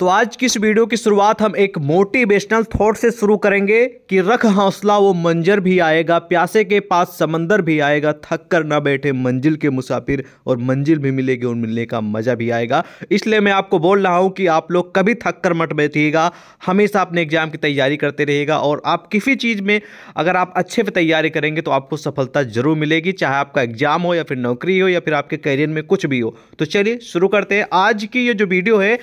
तो आज की इस वीडियो की शुरुआत हम एक मोटिवेशनल थॉट से शुरू करेंगे कि रख हौसला वो मंजर भी आएगा प्यासे के पास समंदर भी आएगा थक कर ना बैठे मंजिल के मुसाफिर और मंजिल भी मिलेगी और मिलने का मज़ा भी आएगा इसलिए मैं आपको बोल रहा हूँ कि आप लोग कभी थक कर मत बैठिएगा हमेशा अपने एग्जाम की तैयारी करते रहेगा और आप किसी चीज़ में अगर आप अच्छे से तैयारी करेंगे तो आपको सफलता जरूर मिलेगी चाहे आपका एग्जाम हो या फिर नौकरी हो या फिर आपके करियर में कुछ भी हो तो चलिए शुरू करते हैं आज की ये जो वीडियो है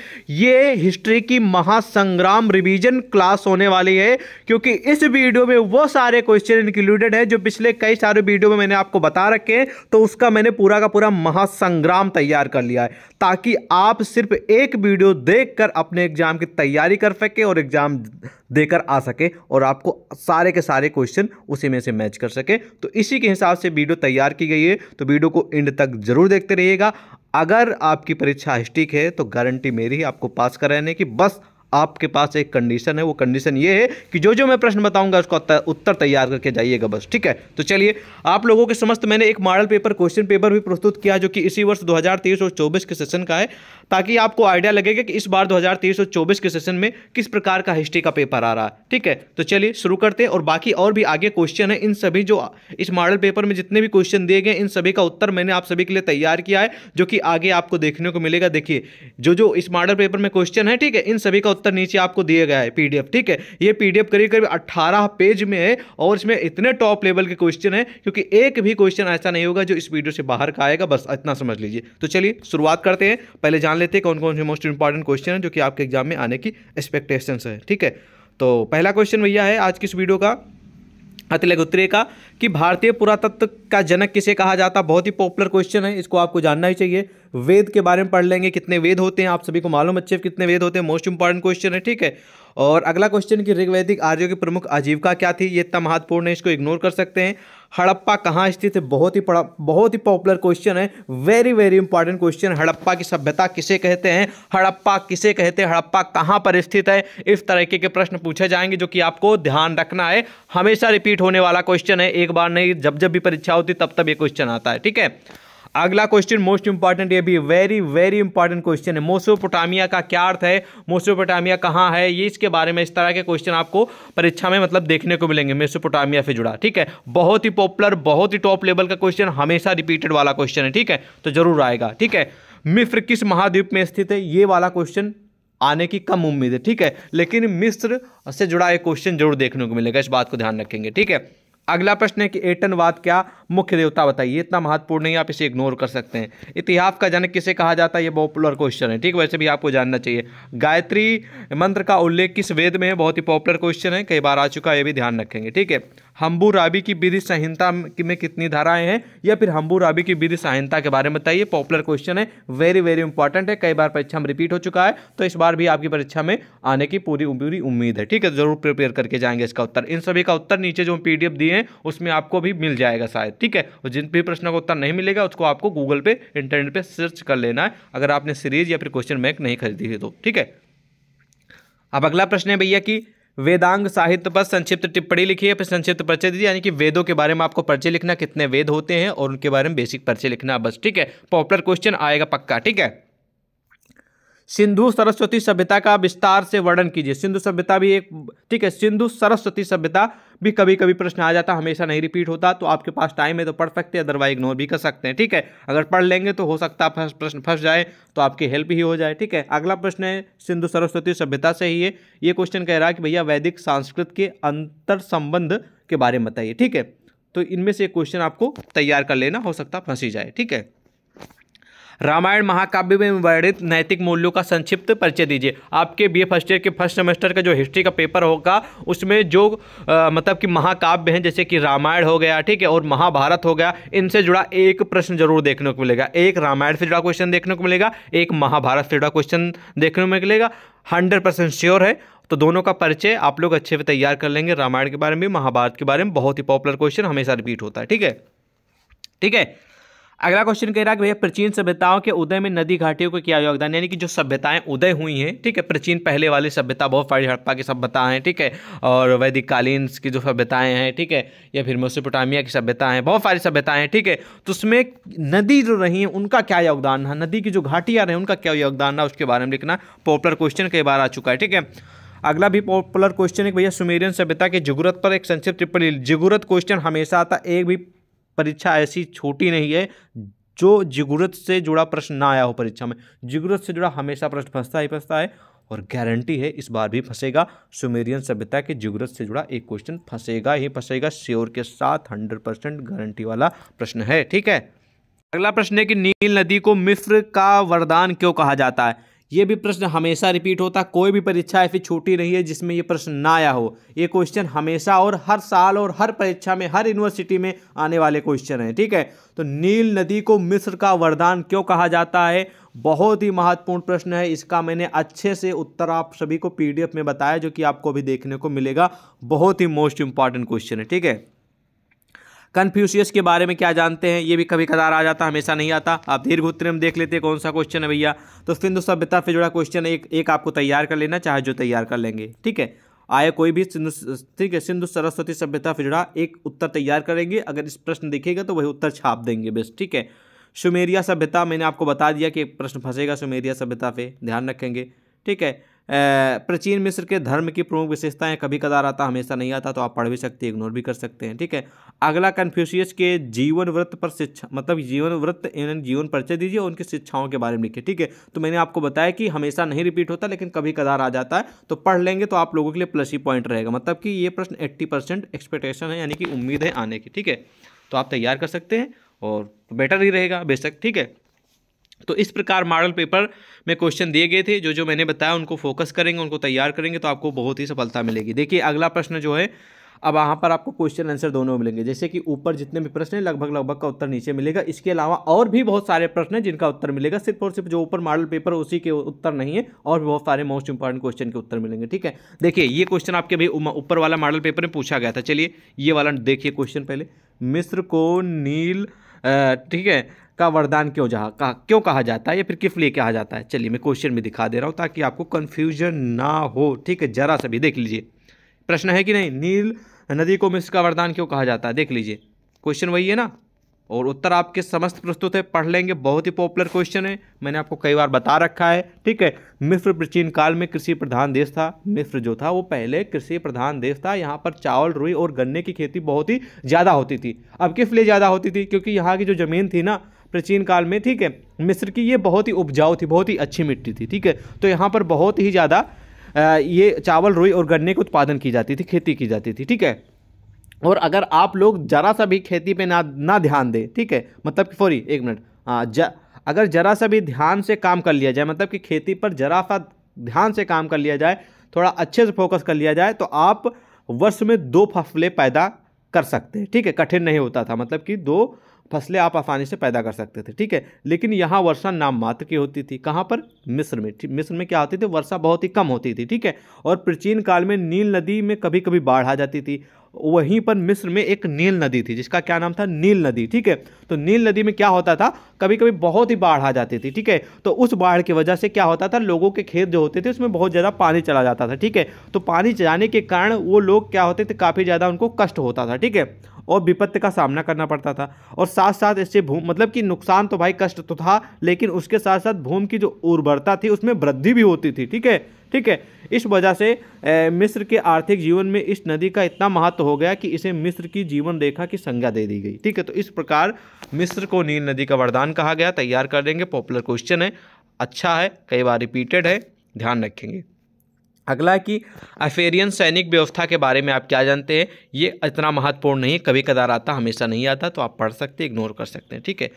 ये हिस्ट्री की महासंग्राम रिवीजन क्लास होने वाली है क्योंकि इस वीडियो में वो सारे क्वेश्चन इंक्लूडेड है जो पिछले कई सारे वीडियो में मैंने आपको बता रखे हैं तो उसका मैंने पूरा का पूरा महासंग्राम तैयार कर लिया है ताकि आप सिर्फ एक वीडियो देखकर अपने एग्जाम की तैयारी कर सकें और एग्जाम देकर आ सके और आपको सारे के सारे क्वेश्चन उसी में से मैच कर सके तो इसी के हिसाब से वीडियो तैयार की गई है तो वीडियो को एंड तक जरूर देखते रहिएगा अगर आपकी परीक्षा हिस्ट्रिक है तो गारंटी मेरी ही आपको पास कराने की बस आपके पास एक कंडीशन है वो कंडीशन ये है कि जो जो मैं प्रश्न बताऊंगा उसका उत्तर तैयार करके जाइएगा बस ठीक है तो चलिए आप लोगों के समस्त मैंने एक मॉडल पेपर क्वेश्चन पेपर भी प्रस्तुत किया जो कि इसी वर्ष 2023 और 24 के सेशन का है ताकि आपको आइडिया लगेगा कि इस बार 2023 और 24 के सेशन में किस प्रकार का हिस्ट्री का पेपर आ रहा है ठीक है तो चलिए शुरू करते हैं और बाकी और भी आगे क्वेश्चन है इन सभी जो इस मॉडल पेपर में जितने भी क्वेश्चन दिए गए इन सभी का उत्तर मैंने आप सभी के लिए तैयार किया है जो कि आगे आपको देखने को मिलेगा देखिए जो जो इस मॉडल पेपर में क्वेश्चन है ठीक है इन सभी का उत्तर नीचे आपको दिया गया है पीडीएफ ठीक है ये पीडीएफ करीब करीब 18 पेज में है और इसमें इतने टॉप लेवल के क्वेश्चन है क्योंकि एक भी क्वेश्चन ऐसा नहीं होगा जो इस वीडियो से बाहर का आएगा बस इतना समझ लीजिए तो चलिए शुरुआत करते हैं पहले जान लेते हैं कौन कौन से मोस्ट इंपॉर्टेंट क्वेश्चन है जो कि आपके एग्जाम में आने की एक्सपेक्टेशन है ठीक है तो पहला क्वेश्चन भैया है आज की इस वीडियो का हथलेगुत्रे का कि भारतीय पुरातत्व का जनक किसे कहा जाता बहुत ही पॉपुलर क्वेश्चन है इसको आपको जानना ही चाहिए वेद के बारे में पढ़ लेंगे कितने वेद होते हैं आप सभी को मालूम अच्छे कितने वेद होते हैं मोस्ट इंपॉर्टेंट क्वेश्चन है ठीक है और अगला क्वेश्चन कि ऋग्वैदिक आर्यों की प्रमुख आजीविका क्या थी ये इतना महत्वपूर्ण है इसको इग्नोर कर सकते हैं हड़प्पा कहाँ स्थित है बहुत ही पड़ा बहुत ही पॉपुलर क्वेश्चन है very very important question Harappa की सभ्यता किसे कहते हैं हड़प्पा किसे कहते हैं हड़प्पा कहाँ पर स्थित है इस तरीके के प्रश्न पूछे जाएंगे जो कि आपको ध्यान रखना है हमेशा रिपीट होने वाला क्वेश्चन है एक बार नहीं जब जब भी परीक्षा होती तब तब ये क्वेश्चन आता है ठीक है अगला क्वेश्चन मोस्ट इंपॉर्टेंट ये भी वेरी वेरी इंपॉर्टेंट क्वेश्चन है मोसोपोटामिया का क्या अर्थ है मोसोपोटामिया कहाँ है ये इसके बारे में इस तरह के क्वेश्चन आपको परीक्षा में मतलब देखने को मिलेंगे मेसोपोटामिया से जुड़ा ठीक है बहुत ही पॉपुलर बहुत ही टॉप लेवल का क्वेश्चन हमेशा रिपीटेड वाला क्वेश्चन है ठीक है तो जरूर आएगा ठीक है मिफ्र किस महाद्वीप में स्थित है ये वाला क्वेश्चन आने की कम उम्मीद है ठीक है लेकिन मिस्र से जुड़ा एक क्वेश्चन जरूर देखने को मिलेगा इस बात को ध्यान रखेंगे ठीक है अगला प्रश्न है कि एटनवाद क्या मुख्य देवता बताइए इतना महत्वपूर्ण नहीं आप इसे इग्नोर कर सकते हैं इतिहास का जनक किसे कहा जाता है ये पॉपुलर क्वेश्चन है ठीक वैसे भी आपको जानना चाहिए गायत्री मंत्र का उल्लेख किस वेद में है बहुत ही पॉपुलर क्वेश्चन है कई बार आ चुका है ये भी ध्यान रखेंगे ठीक है हम्बू राबी की विधि संहिता में कितनी धाराएं हैं या फिर हम्बू राबी की विधि संहिता के बारे में बताइए पॉपुलर क्वेश्चन है वेरी वेरी इंपॉर्टेंट है कई बार परीक्षा में रिपीट हो चुका है तो इस बार भी आपकी परीक्षा में आने की पूरी पूरी उम्मीद है ठीक है जरूर प्रिपेयर करके जाएंगे इसका उत्तर इन सभी का उत्तर नीचे जो हम दिए हैं उसमें आपको भी मिल जाएगा शायद ठीक है और जिन भी प्रश्न का उत्तर नहीं मिलेगा उसको आपको गूगल पे इंटरनेट पे सर्च कर लेना है अगर आपने सीरीज या फिर क्वेश्चन बैंक नहीं खरीदी है तो ठीक है अब अगला प्रश्न है भैया कि वेदांग साहित्य पर संक्षिप्त टिप्पणी लिखी है फिर संक्षिप्त परिचय दीजिए यानी कि वेदों के बारे में आपको परिचय लिखना कितने वेद होते हैं और उनके बारे में बेसिक परिचय लिखना बस ठीक है पॉपुलर क्वेश्चन आएगा पक्का ठीक है सिंधु सरस्वती सभ्यता का विस्तार से वर्णन कीजिए सिंधु सभ्यता भी एक ठीक है सिंधु सरस्वती सभ्यता भी कभी कभी प्रश्न आ जाता हमेशा नहीं रिपीट होता तो आपके पास टाइम है तो पढ़ सकते हैं अदरवाइज इग्नोर भी कर सकते हैं ठीक है अगर पढ़ लेंगे तो हो सकता है प्रश्न फंस जाए तो आपकी हेल्प ही हो जाए ठीक है अगला प्रश्न है सिंधु सरस्वती सभ्यता से ही है ये क्वेश्चन कह रहा है कि भैया वैदिक संस्कृत के अंतर संबंध के बारे में बताइए ठीक है तो इनमें से क्वेश्चन आपको तैयार कर लेना हो सकता फंसी जाए ठीक है रामायण महाकाव्य में वर्णित नैतिक मूल्यों का संक्षिप्त परिचय दीजिए आपके बी फर्स्ट ईयर के फर्स्ट सेमेस्टर का जो हिस्ट्री का पेपर होगा उसमें जो आ, मतलब कि महाकाव्य हैं जैसे कि रामायण हो गया ठीक है और महाभारत हो गया इनसे जुड़ा एक प्रश्न जरूर देखने को मिलेगा एक रामायण से जुड़ा क्वेश्चन देखने को मिलेगा एक महाभारत से जुड़ा क्वेश्चन देखने को मिलेगा हंड्रेड परसेंट श्योर है तो दोनों का परिचय आप लोग अच्छे से तैयार कर लेंगे रामायण के बारे में महाभारत के बारे में बहुत ही पॉपुलर क्वेश्चन हमेशा रिपीट होता है ठीक है ठीक है अगला क्वेश्चन कह रहा है भैया प्राचीन सभ्यताओं के उदय में नदी घाटियों का क्या योगदान यानी कि जो सभ्यताएं उदय हुई हैं ठीक है प्राचीन पहले वाली सभ्यता बहुत फाड़ी हड़प्पा की सभ्यता हैं ठीक है और वैदिक कालीन की जो सभ्यताएं हैं ठीक है या फिर मोसपोटामिया की सभ्यता हैं बहुत सारी सभ्यताएं हैं ठीक है तो उसमें नदी जो रही हैं उनका क्या योगदान है नदी की जो घाटियाँ रहे उनका क्या योगदान रहा उसके बारे में लिखना पॉपुलर क्वेश्चन कई बार आ चुका है ठीक है अगला भी पॉपुलर क्वेश्चन है भैया सुमेरियन सभ्यता के जुगुरत पर एक संक्षिप्त टिप्पणी जुगुरत क्वेश्चन हमेशा आता एक भी परीक्षा ऐसी छोटी नहीं है जो जिगुरत से जुड़ा प्रश्न ना आया हो परीक्षा में जिगुरत से जुड़ा हमेशा प्रश्न फंसता ही फंसता है और गारंटी है इस बार भी फंसेगा सुमेरियन सभ्यता के जिगुरत से जुड़ा एक क्वेश्चन फंसेगा ही फंसेगा श्योर के साथ हंड्रेड परसेंट गारंटी वाला प्रश्न है ठीक है अगला प्रश्न है कि नील नदी को मिस्र का वरदान क्यों कहा जाता है ये भी प्रश्न हमेशा रिपीट होता कोई भी परीक्षा ऐसी छोटी नहीं है जिसमें ये प्रश्न ना आया हो ये क्वेश्चन हमेशा और हर साल और हर परीक्षा में हर यूनिवर्सिटी में आने वाले क्वेश्चन हैं ठीक है तो नील नदी को मिस्र का वरदान क्यों कहा जाता है बहुत ही महत्वपूर्ण प्रश्न है इसका मैंने अच्छे से उत्तर आप सभी को पीडीएफ में बताया जो कि आपको भी देखने को मिलेगा बहुत ही मोस्ट इंपॉर्टेंट क्वेश्चन है ठीक है कन्फ्यूशियस के बारे में क्या जानते हैं ये भी कभी कदार आ जाता हमेशा नहीं आता आप दीर्घ उत्तर में देख लेते हैं कौन सा क्वेश्चन है भैया तो सिंधु सभ्यता से जुड़ा क्वेश्चन एक एक आपको तैयार कर लेना चाहे जो तैयार कर लेंगे ठीक है आया कोई भी सिंधु ठीक है सिंधु सरस्वती सभ्यता से जुड़ा एक उत्तर तैयार करेंगे अगर इस प्रश्न देखेगा तो वही उत्तर छाप देंगे बेस्ट ठीक है सुमेरिया सभ्यता मैंने आपको बता दिया कि प्रश्न फंसेगा सुमेरिया सभ्यता पे ध्यान रखेंगे ठीक है प्राचीन मिस्र के धर्म की प्रमुख विशेषताएं कभी कदार आता हमेशा नहीं आता तो आप पढ़ भी सकते हैं इग्नोर भी कर सकते हैं ठीक है अगला कन्फ्यूशियस के जीवन व्रत पर शिक्षा मतलब जीवन व्रत इन्हें जीवन परिचय दीजिए उनकी शिक्षाओं के बारे में लिखिए ठीक है तो मैंने आपको बताया कि हमेशा नहीं रिपीट होता लेकिन कभी कदार आ जाता है तो पढ़ लेंगे तो आप लोगों के लिए प्लस ही पॉइंट रहेगा मतलब कि ये प्रश्न एट्टी एक्सपेक्टेशन है यानी कि उम्मीद है आने की ठीक है तो आप तैयार कर सकते हैं और बेटर ही रहेगा बेशक ठीक है तो इस प्रकार मॉडल पेपर में क्वेश्चन दिए गए थे जो जो मैंने बताया उनको फोकस करेंगे उनको तैयार करेंगे तो आपको बहुत ही सफलता मिलेगी देखिए अगला प्रश्न जो है अब यहाँ पर आपको क्वेश्चन आंसर दोनों मिलेंगे जैसे कि ऊपर जितने भी प्रश्न हैं लगभग लगभग का उत्तर नीचे मिलेगा इसके अलावा और भी बहुत सारे प्रश्न हैं जिनका उत्तर मिलेगा सिर्फ और सिर्फ जो ऊपर मॉडल पेपर उसी के उत्तर नहीं है और भी बहुत सारे मोस्ट इंपॉर्टेंट क्वेश्चन के उत्तर मिलेंगे ठीक है देखिए ये क्वेश्चन आपके अभी ऊपर वाला मॉडल पेपर में पूछा गया था चलिए ये वाला देखिए क्वेश्चन पहले मिस्र को नील ठीक है का वरदान क्यों जहाँ कहा क्यों कहा जाता है या फिर किस लिए कहा जाता है चलिए मैं क्वेश्चन भी दिखा दे रहा हूँ ताकि आपको कन्फ्यूजन ना हो ठीक है जरा सा भी देख लीजिए प्रश्न है कि नहीं नील नदी को मिस्र का वरदान क्यों कहा जाता है देख लीजिए क्वेश्चन वही है ना और उत्तर आपके समस्त प्रस्तुत है पढ़ लेंगे बहुत ही पॉपुलर क्वेश्चन है मैंने आपको कई बार बता रखा है ठीक है मिस्र प्राचीन काल में कृषि प्रधान देश था मिस्र जो था वो पहले कृषि प्रधान देश था यहाँ पर चावल रुई और गन्ने की खेती बहुत ही ज़्यादा होती थी अब किस लिए ज़्यादा होती थी क्योंकि यहाँ की जो ज़मीन थी ना प्राचीन काल में ठीक है मिस्र की ये बहुत ही उपजाऊ थी बहुत ही अच्छी मिट्टी थी ठीक है तो यहाँ पर बहुत ही ज़्यादा ये चावल रुई और गन्ने के उत्पादन की जाती थी खेती की जाती थी ठीक है और अगर आप लोग ज़रा सा भी खेती पे ना ना ध्यान दें ठीक है मतलब कि सॉरी एक मिनट हाँ ज अगर ज़रा सा भी ध्यान से काम कर लिया जाए मतलब कि खेती पर ज़रा सा ध्यान से काम कर लिया जाए थोड़ा अच्छे से फोकस कर लिया जाए तो आप वर्ष में दो फसलें पैदा कर सकते हैं ठीक है कठिन नहीं होता था मतलब कि दो फसलें आप आसानी से पैदा कर सकते थे ठीक है लेकिन यहाँ वर्षा नाम मात्र की होती थी कहाँ पर मिस्र में मिस्र में क्या होती थी वर्षा बहुत ही कम होती थी ठीक है और प्राचीन काल में नील नदी में कभी कभी बाढ़ आ जाती थी वहीं पर मिस्र में एक नील नदी थी जिसका क्या नाम था नील नदी ठीक है तो नील नदी में क्या होता था कभी कभी बहुत ही बाढ़ आ जाती थी ठीक है तो उस बाढ़ की वजह से क्या होता था लोगों के खेत जो होते थे उसमें बहुत ज़्यादा पानी चला जाता था ठीक है तो पानी जाने के कारण वो लोग क्या होते थे काफ़ी ज़्यादा उनको कष्ट होता था ठीक है और विपत्ति का सामना करना पड़ता था और साथ साथ इससे भूमि मतलब कि नुकसान तो भाई कष्ट तो था लेकिन उसके साथ साथ भूमि की जो उर्वरता थी उसमें वृद्धि भी होती थी ठीक है ठीक है इस वजह से मिस्र के आर्थिक जीवन में इस नदी का इतना महत्व हो गया कि इसे मिस्र की जीवन रेखा की संज्ञा दे दी गई ठीक है तो इस प्रकार मिस्र को नील नदी का वरदान कहा गया तैयार कर देंगे पॉपुलर क्वेश्चन है अच्छा है कई बार रिपीटेड है ध्यान रखेंगे अगला कि अफेरियन सैनिक व्यवस्था के बारे में आप क्या जानते हैं ये इतना महत्वपूर्ण नहीं है कभी कदार आता हमेशा नहीं आता तो आप पढ़ सकते इग्नोर कर सकते हैं ठीक है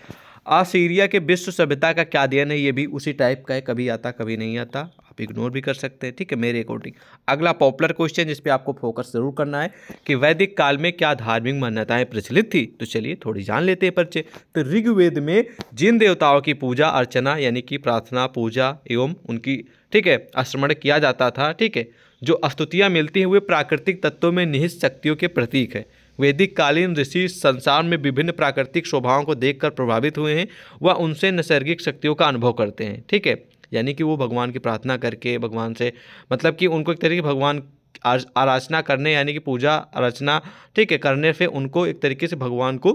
असीरिया के विश्व सभ्यता का क्या अध्ययन है ये भी उसी टाइप का है कभी आता कभी नहीं आता आप इग्नोर भी कर सकते हैं ठीक है मेरे अकॉर्डिंग अगला पॉपुलर क्वेश्चन जिसपे आपको फोकस जरूर करना है कि वैदिक काल में क्या धार्मिक मान्यताएं प्रचलित थी तो चलिए थोड़ी जान लेते हैं पर्चे तो ऋग्वेद में जिन देवताओं की पूजा अर्चना यानी कि प्रार्थना पूजा एवं उनकी ठीक है आश्रमण किया जाता था ठीक है जो स्तुतियाँ मिलती हैं वे प्राकृतिक तत्वों में निहित शक्तियों के प्रतीक है वैदिक कालीन ऋषि संसार में विभिन्न प्राकृतिक शोभाओं को देखकर प्रभावित हुए हैं व उनसे नैसर्गिक शक्तियों का अनुभव करते हैं ठीक है यानी कि वो भगवान की प्रार्थना करके भगवान से मतलब कि उनको एक तरीके भगवान आराधना करने यानी कि पूजा अर्चना ठीक है करने से उनको एक तरीके से भगवान को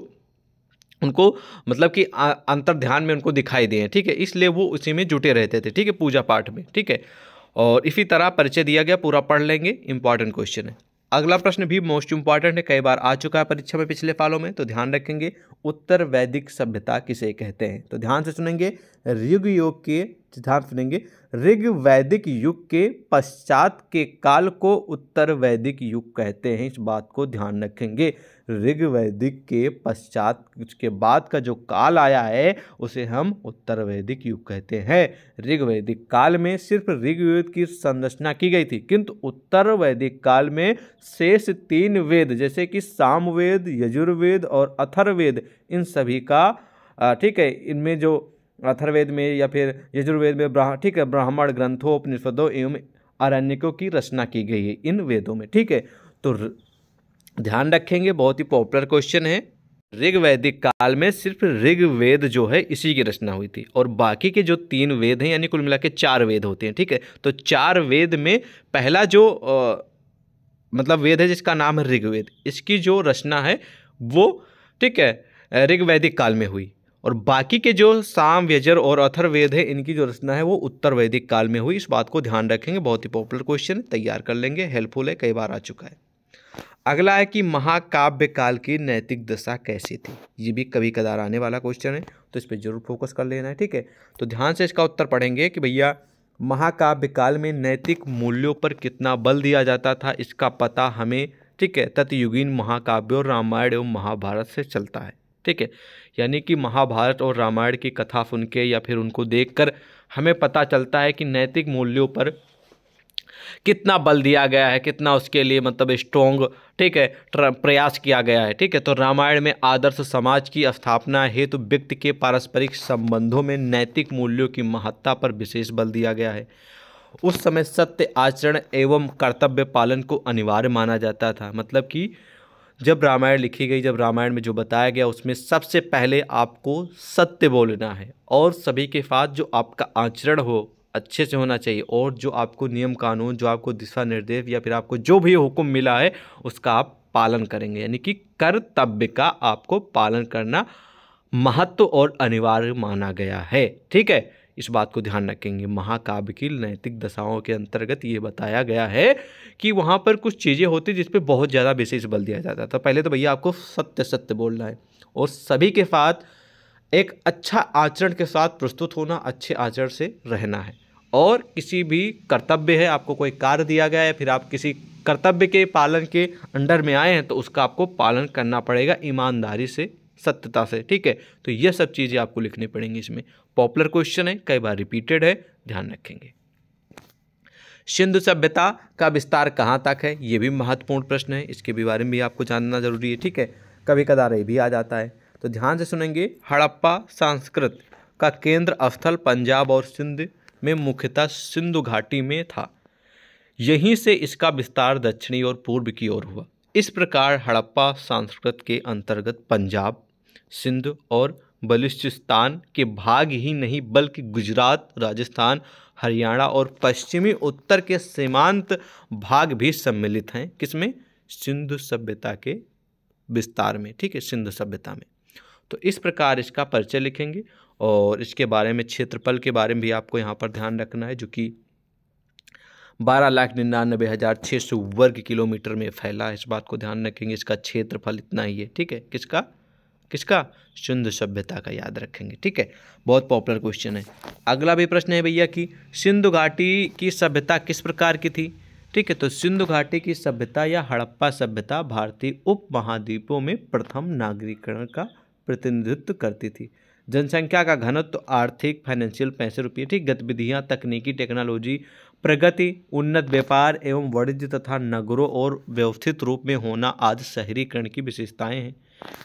उनको मतलब कि अंतर ध्यान में उनको दिखाई दें ठीक है इसलिए वो उसी में जुटे रहते थे ठीक है पूजा पाठ में ठीक है और इसी तरह परिचय दिया गया पूरा पढ़ लेंगे इंपॉर्टेंट क्वेश्चन है अगला प्रश्न भी मोस्ट इंपॉर्टेंट है कई बार आ चुका है परीक्षा में पिछले पालों में तो ध्यान रखेंगे उत्तर वैदिक सभ्यता किसे कहते हैं तो ध्यान से सुनेंगे ऋग योग के सिद्धांत सुनेंगे ऋग वैदिक युग के पश्चात के काल को उत्तर वैदिक युग कहते हैं इस बात को ध्यान रखेंगे ऋग वैदिक के पश्चात उसके बाद का जो काल आया है उसे हम उत्तर वैदिक युग कहते हैं ऋग वैदिक काल में सिर्फ ऋग वेद की संरचना की गई थी किंतु उत्तर वैदिक काल में शेष तीन वेद जैसे कि सामवेद यजुर्वेद और अथर्वेद इन सभी का ठीक है इनमें जो अथर्वेद में या फिर यजुर्वेद में ब्राह ठीक है ब्राह्मण ग्रंथों उपनिषदों एवं आरण्यकों की रचना की गई है इन वेदों में ठीक है तो ध्यान रखेंगे बहुत ही पॉपुलर क्वेश्चन है ऋग वैदिक काल में सिर्फ ऋग वेद जो है इसी की रचना हुई थी और बाकी के जो तीन वेद हैं यानी कुल मिला के चार वेद होते हैं ठीक है तो चार वेद में पहला जो आ, मतलब वेद है जिसका नाम है ऋग्वेद इसकी जो रचना है वो ठीक है ऋग वैदिक काल में हुई और बाकी के जो साम व्यजर और अथर्वेद है इनकी जो रचना है वो उत्तर वैदिक काल में हुई इस बात को ध्यान रखेंगे बहुत ही पॉपुलर क्वेश्चन तैयार कर लेंगे हेल्पफुल है कई बार आ चुका है अगला है कि महाकाव्य काल की नैतिक दशा कैसी थी ये भी कभी कदार आने वाला क्वेश्चन है तो इस पर जरूर फोकस कर लेना है ठीक है तो ध्यान से इसका उत्तर पढ़ेंगे कि भैया महाकाव्य काल में नैतिक मूल्यों पर कितना बल दिया जाता था इसका पता हमें ठीक है तत्युगीन महाकाव्य और रामायण एवं महाभारत से चलता है ठीक है यानी कि महाभारत और रामायण की कथा सुन के या फिर उनको देखकर हमें पता चलता है कि नैतिक मूल्यों पर कितना बल दिया गया है कितना उसके लिए मतलब स्ट्रोंग ठीक है प्रयास किया गया है ठीक है तो रामायण में आदर्श समाज की स्थापना हेतु तो व्यक्ति के पारस्परिक संबंधों में नैतिक मूल्यों की महत्ता पर विशेष बल दिया गया है उस समय सत्य आचरण एवं कर्तव्य पालन को अनिवार्य माना जाता था मतलब कि जब रामायण लिखी गई जब रामायण में जो बताया गया उसमें सबसे पहले आपको सत्य बोलना है और सभी के साथ जो आपका आचरण हो अच्छे से होना चाहिए और जो आपको नियम कानून जो आपको दिशा निर्देश या फिर आपको जो भी हुक्म मिला है उसका आप पालन करेंगे यानी कि कर्तव्य का आपको पालन करना महत्व और अनिवार्य माना गया है ठीक है इस बात को ध्यान रखेंगे महाकाव्य की नैतिक दशाओं के अंतर्गत ये बताया गया है कि वहाँ पर कुछ चीज़ें होती जिस पर बहुत ज़्यादा विशेष बल दिया जाता था पहले तो भैया आपको सत्य सत्य बोलना है और सभी के साथ एक अच्छा आचरण के साथ प्रस्तुत होना अच्छे आचरण से रहना है और किसी भी कर्तव्य है आपको कोई कार्य दिया गया है फिर आप किसी कर्तव्य के पालन के अंडर में आए हैं तो उसका आपको पालन करना पड़ेगा ईमानदारी से सत्यता से ठीक है तो ये सब चीज़ें आपको लिखनी पड़ेंगी इसमें पॉपुलर क्वेश्चन है कई बार रिपीटेड है ध्यान रखेंगे सिंधु सभ्यता का विस्तार कहाँ तक है ये भी महत्वपूर्ण प्रश्न है इसके भी बारे में भी आपको जानना जरूरी है ठीक है कभी कदार ये भी आ जाता है तो ध्यान से सुनेंगे हड़प्पा संस्कृत का केंद्र स्थल पंजाब और सिंध में मुख्यतः सिंधु घाटी में था यहीं से इसका विस्तार दक्षिणी और पूर्व की ओर हुआ इस प्रकार हड़प्पा संस्कृत के अंतर्गत पंजाब सिंध और बलूचिस्तान के भाग ही नहीं बल्कि गुजरात राजस्थान हरियाणा और पश्चिमी उत्तर के सीमांत भाग भी सम्मिलित हैं किसमें सिंधु सभ्यता के विस्तार में ठीक है सिंधु सभ्यता में तो इस प्रकार इसका परिचय लिखेंगे और इसके बारे में क्षेत्रफल के बारे में भी आपको यहाँ पर ध्यान रखना है जो कि बारह लाख निन्यानबे हज़ार छः सौ वर्ग किलोमीटर में फैला इस बात को ध्यान रखेंगे इसका क्षेत्रफल इतना ही है ठीक है किसका किसका सिंधु सभ्यता का याद रखेंगे ठीक है बहुत पॉपुलर क्वेश्चन है अगला भी प्रश्न है भैया कि सिंधु घाटी की सभ्यता किस प्रकार की थी ठीक है तो सिंधु घाटी की सभ्यता या हड़प्पा सभ्यता भारतीय उप महाद्वीपों में प्रथम नागरीकरण का प्रतिनिधित्व करती थी जनसंख्या का घनत्व तो आर्थिक फाइनेंशियल पैसे रुपये ठीक गतिविधियाँ तकनीकी टेक्नोलॉजी प्रगति उन्नत व्यापार एवं वाणिज्य तथा नगरों और व्यवस्थित रूप में होना आज शहरीकरण की विशेषताएं हैं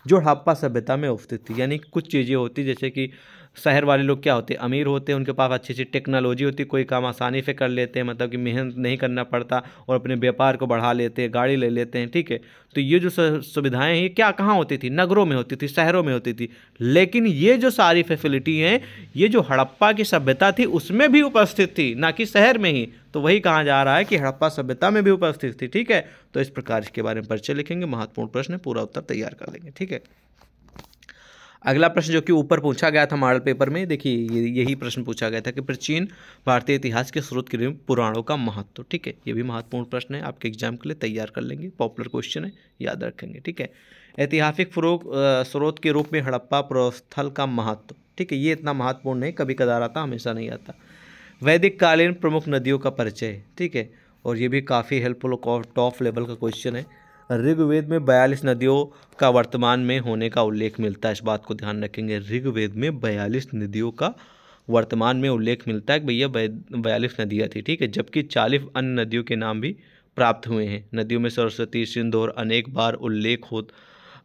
जो हड़प्पा सभ्यता में उपस्थित थी यानी कुछ चीज़ें होती जैसे कि शहर वाले लोग क्या होते अमीर होते हैं उनके पास अच्छी अच्छी टेक्नोलॉजी होती कोई काम आसानी से कर लेते हैं मतलब कि मेहनत नहीं करना पड़ता और अपने व्यापार को बढ़ा लेते हैं गाड़ी ले लेते हैं ठीक है तो ये जो सुविधाएँ हैं ये क्या कहाँ होती थी नगरों में होती थी शहरों में होती थी लेकिन ये जो सारी फैसिलिटी हैं ये जो हड़प्पा की सभ्यता थी उसमें भी उपस्थित थी ना कि शहर में ही तो वही कहा जा रहा है कि हड़प्पा सभ्यता में भी उपस्थित थी ठीक है तो इस प्रकार इसके बारे में परिचय लिखेंगे महत्वपूर्ण प्रश्न पूरा उत्तर तैयार कर लेंगे ठीक है अगला प्रश्न जो कि ऊपर पूछा गया था मॉडल पेपर में देखिए यही प्रश्न पूछा गया था कि प्राचीन भारतीय इतिहास के स्रोत के लिए पुराणों का महत्व ठीक है ये भी महत्वपूर्ण प्रश्न है आपके एग्जाम के लिए तैयार कर लेंगे पॉपुलर क्वेश्चन है याद रखेंगे ठीक है ऐतिहासिक स्रोत के रूप में हड़प्पा प्रोस्थल का महत्व ठीक है ये इतना महत्वपूर्ण नहीं कभी कदार आता हमेशा नहीं आता वैदिक कालीन प्रमुख नदियों का परिचय ठीक है और ये भी काफ़ी हेल्पफुल टॉप लेवल का क्वेश्चन है ऋग्वेद में बयालीस नदियों का वर्तमान में होने का उल्लेख मिलता है इस बात को ध्यान रखेंगे ऋग्वेद में बयालीस नदियों का वर्तमान में उल्लेख मिलता है कि भैया बयालीस नदियाँ थी ठीक है जबकि चालीस अन्य नदियों के नाम भी प्राप्त हुए हैं नदियों में सरस्वती सिंधु और अनेक बार उल्लेख हो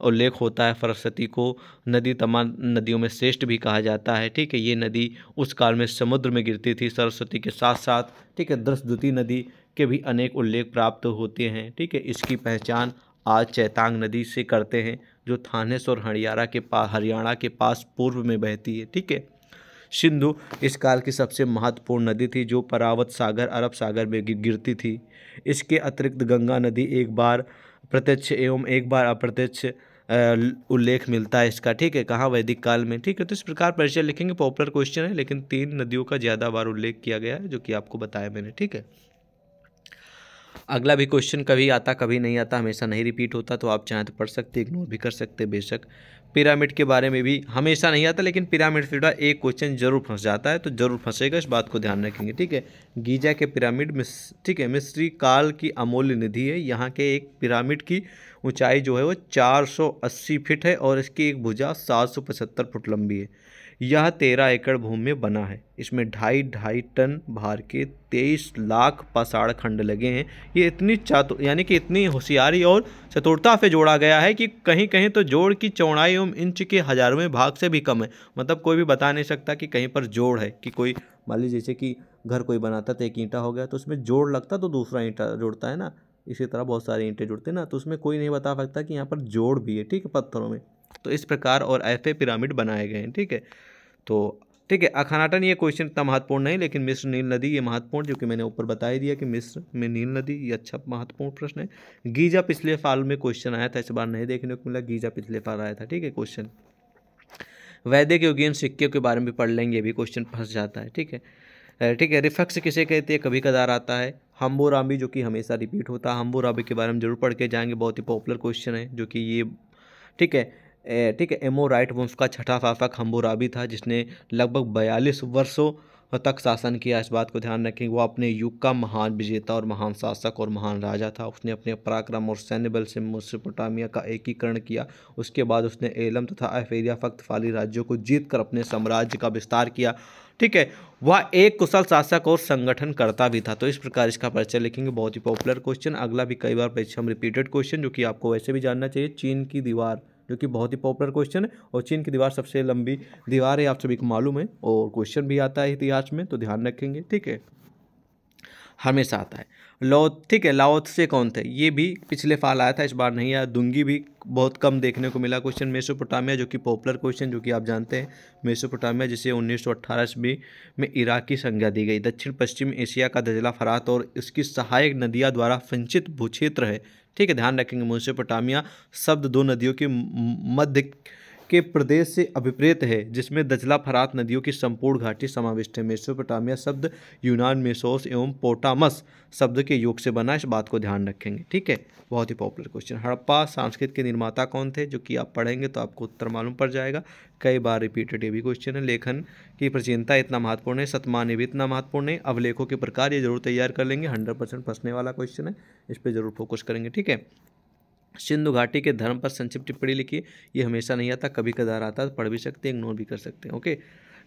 उल्लेख होता है सरस्वती को नदी तमाम नदियों में श्रेष्ठ भी कहा जाता है ठीक है ये नदी उस काल में समुद्र में गिरती थी सरस्वती के साथ साथ ठीक है दृश्य नदी के भी अनेक उल्लेख प्राप्त होते हैं ठीक है इसकी पहचान आज चैतांग नदी से करते हैं जो थानेस और हरियाणा के पास हरियाणा के पास पूर्व में बहती है ठीक है सिंधु इस काल की सबसे महत्वपूर्ण नदी थी जो परावत सागर अरब सागर में गिरती थी इसके अतिरिक्त गंगा नदी एक बार प्रत्यक्ष एवं एक बार अप्रत्यक्ष उल्लेख मिलता है इसका ठीक है कहाँ वैदिक काल में ठीक है तो इस प्रकार परिचय लिखेंगे पॉपुलर क्वेश्चन है लेकिन तीन नदियों का ज़्यादा बार उल्लेख किया गया है जो कि आपको बताया मैंने ठीक है अगला भी क्वेश्चन कभी आता कभी नहीं आता हमेशा नहीं रिपीट होता तो आप चाहें तो पढ़ सकते इग्नोर भी कर सकते बेशक पिरामिड के बारे में भी हमेशा नहीं आता लेकिन पिरामिड से जुड़ा एक क्वेश्चन जरूर फंस जाता है तो जरूर फंसेगा इस बात को ध्यान रखेंगे ठीक है गीजा के पिरामिड मिस ठीक है मिस्री काल की अमूल्य निधि है यहाँ के एक पिरामिड की ऊंचाई जो है वो 480 फीट है और इसकी एक भुजा 775 फुट लंबी है यह तेरह एकड़ भूमि में बना है इसमें ढाई ढाई टन भार के तेईस लाख पसाड़ खंड लगे हैं ये इतनी चातु यानी कि इतनी होशियारी और चतुरता से जोड़ा गया है कि कहीं कहीं तो जोड़ की चौड़ाई एवं इंच के हजारवें भाग से भी कम है मतलब कोई भी बता नहीं सकता कि कहीं पर जोड़ है कि कोई मान लीजिए जैसे कि घर कोई बनाता तो एक ईंटा हो गया तो उसमें जोड़ लगता तो दूसरा ईंटा जोड़ता है ना इसी तरह बहुत सारे ईंटें जुड़ते हैं ना तो उसमें कोई नहीं बता सकता कि यहाँ पर जोड़ भी है ठीक है पत्थरों में तो इस प्रकार और ऐसे पिरामिड बनाए गए हैं ठीक है तो ठीक है अखानाटन ये क्वेश्चन इतना महत्वपूर्ण नहीं लेकिन मिस्र नील नदी ये महत्वपूर्ण जो कि मैंने ऊपर बता ही दिया कि मिस्र में नील नदी ये अच्छा महत्वपूर्ण प्रश्न है गीजा पिछले साल में क्वेश्चन आया था इस बार नहीं देखने को मिला गीजा पिछले साल आया था ठीक है क्वेश्चन वैदिक युगीन सिक्के के बारे में पढ़ लेंगे ये भी क्वेश्चन फंस जाता है ठीक है ठीक है रिफ्लक्स किसे कहते हैं कभी कदार आता है हम्बोराबी जो कि हमेशा रिपीट होता है हम्बोराबी के बारे में जरूर पढ़ के जाएंगे बहुत ही पॉपुलर क्वेश्चन है जो कि ये ठीक है ठीक है एमो राइट वंश का छठा शासक हम्बोराबी था जिसने लगभग बयालीस वर्षों तक शासन किया इस बात को ध्यान रखें वो अपने युग का महान विजेता और महान शासक और महान राजा था उसने अपने पराक्रम और सैन्य बल से मेसोपोटामिया का एकीकरण किया उसके बाद उसने एलम तथा अफेरिया फक्त फाली राज्यों को जीत कर अपने साम्राज्य का विस्तार किया ठीक है वह एक कुशल शासक और संगठनकर्ता भी था तो इस प्रकार इसका परिचय लिखेंगे बहुत ही पॉपुलर क्वेश्चन अगला भी कई बार परीक्षा में रिपीटेड क्वेश्चन जो कि आपको वैसे भी जानना चाहिए चीन की दीवार जो कि बहुत ही पॉपुलर क्वेश्चन है और चीन की दीवार सबसे लंबी दीवार है आप सभी को मालूम है और क्वेश्चन भी आता है इतिहास में तो ध्यान रखेंगे ठीक है हमेशा आता है लौथ ठीक है लाओथ से कौन थे ये भी पिछले फाल आया था इस बार नहीं आया दुंगी भी बहुत कम देखने को मिला क्वेश्चन मेसोपोटामिया जो कि पॉपुलर क्वेश्चन जो कि आप जानते हैं मेसोपोटामिया जिसे उन्नीस सौ अट्ठारह में इराक की संज्ञा दी गई दक्षिण पश्चिम एशिया का दजला फरात और इसकी सहायक नदियाँ द्वारा फंचित भूक्षेत्र है ठीक है ध्यान रखेंगे मेसोपोटामिया शब्द दो नदियों के मध्य के प्रदेश से अभिप्रेत है जिसमें दजला फरात नदियों की संपूर्ण घाटी समाविष्ट है मेसोपोटामिया शब्द यूनान मेसोस एवं पोटामस शब्द के योग से बना इस बात को ध्यान रखेंगे ठीक है बहुत ही पॉपुलर क्वेश्चन हड़प्पा सांस्कृत के निर्माता कौन थे जो कि आप पढ़ेंगे तो आपको उत्तर मालूम पड़ जाएगा कई बार रिपीटेड ये भी क्वेश्चन है लेखन की प्रचीनता इतना महत्वपूर्ण है सतमान भी इतना महत्वपूर्ण है अवलेखों के प्रकार ये जरूर तैयार कर लेंगे हंड्रेड परसेंट फंसने वाला क्वेश्चन है इस पर जरूर फोकस करेंगे ठीक है सिंधु घाटी के धर्म पर संक्षिप्त टिप्पणी लिखी ये हमेशा नहीं आता कभी कदार आता पढ़ भी सकते इग्नोर भी कर सकते हैं ओके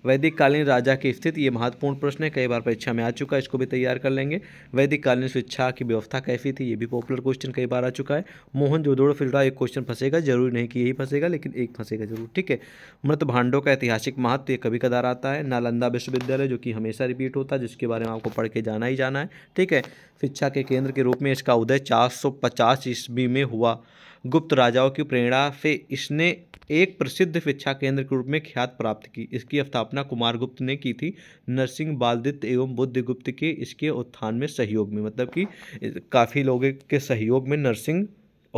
वैदिक कालीन राजा की स्थिति ये महत्वपूर्ण प्रश्न है कई बार परीक्षा में आ चुका है इसको भी तैयार कर लेंगे वैदिक कालीन शिक्षा की व्यवस्था कैसी थी ये भी पॉपुलर क्वेश्चन कई बार आ चुका है मोहन जोदोड़ फिल्डा एक क्वेश्चन फंसेगा जरूरी नहीं कि यही फंसेगा लेकिन एक फंसेगा जरूर ठीक है मृत भांडों का ऐतिहासिक महत्व ये कभी कदार आता है नालंदा विश्वविद्यालय जो कि हमेशा रिपीट होता है जिसके बारे में आपको पढ़ के जाना ही जाना है ठीक है शिक्षा के केंद्र के रूप में इसका उदय चार सौ ईस्वी में हुआ गुप्त राजाओं की प्रेरणा से इसने एक प्रसिद्ध शिक्षा केंद्र के रूप में ख्यात प्राप्त की इसकी स्थापना कुमार गुप्त ने की थी नरसिंह बालदित्य एवं बुद्धगुप्त के इसके उत्थान में सहयोग में मतलब कि काफ़ी लोगों के सहयोग में नरसिंह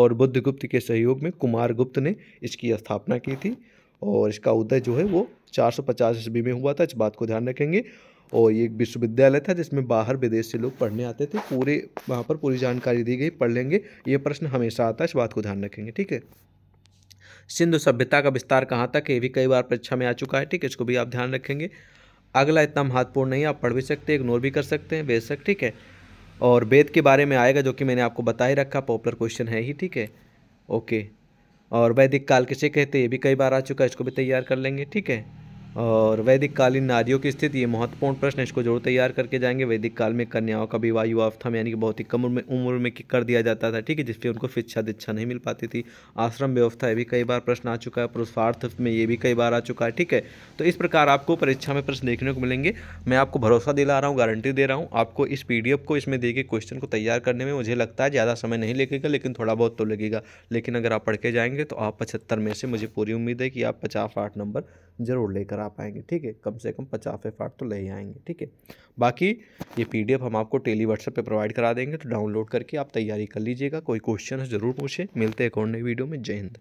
और बुद्धगुप्त के सहयोग में कुमार गुप्त ने इसकी स्थापना की थी और इसका उदय जो है वो चार सौ पचास ईस्वी में हुआ था इस बात को ध्यान रखेंगे और ये एक विश्वविद्यालय था जिसमें बाहर विदेश से लोग पढ़ने आते थे पूरे वहाँ पर पूरी जानकारी दी गई पढ़ लेंगे ये प्रश्न हमेशा आता है इस बात को ध्यान रखेंगे ठीक है सिंधु सभ्यता का विस्तार कहाँ तक ये भी कई बार परीक्षा में आ चुका है ठीक है इसको भी आप ध्यान रखेंगे अगला इतना महत्वपूर्ण नहीं आप पढ़ भी सकते इग्नोर भी कर सकते हैं बेशक ठीक है और वेद के बारे में आएगा जो कि मैंने आपको बता ही रखा पॉपुलर क्वेश्चन है ही ठीक है ओके और वैदिक काल किसे कहते हैं ये भी कई बार आ चुका है इसको भी तैयार कर लेंगे ठीक है और वैदिक कालीन नारियों की स्थिति ये महत्वपूर्ण प्रश्न है इसको जरूर तैयार करके जाएंगे वैदिक काल में कन्याओं का विवाह युवावस्था यानी कि बहुत ही कम उम्र में उम्र में कर दिया जाता था ठीक है जिससे उनको शिक्षा दीक्षा नहीं मिल पाती थी आश्रम व्यवस्था ये भी कई बार प्रश्न आ चुका है पुरुषार्थ में ये भी कई बार आ चुका है ठीक है तो इस प्रकार आपको परीक्षा में प्रश्न देखने को मिलेंगे मैं आपको भरोसा दिला रहा हूँ गारंटी दे रहा हूँ आपको इस पी को इसमें दे के क्वेश्चन को तैयार करने में मुझे लगता है ज़्यादा समय नहीं लगेगा लेकिन थोड़ा बहुत तो लगेगा लेकिन अगर आप पढ़ के जाएंगे तो आप पचहत्तर में से मुझे पूरी उम्मीद है कि आप पचास आठ नंबर जरूर लेकर आ करा पाएंगे ठीक है कम से कम पचास एफ तो ले ही आएंगे ठीक है बाकी ये पीडीएफ हम आपको टेली व्हाट्सएप पे प्रोवाइड करा देंगे तो डाउनलोड करके आप तैयारी कर लीजिएगा कोई क्वेश्चन है ज़रूर पूछें मिलते हैं एक और नई वीडियो में जय हिंद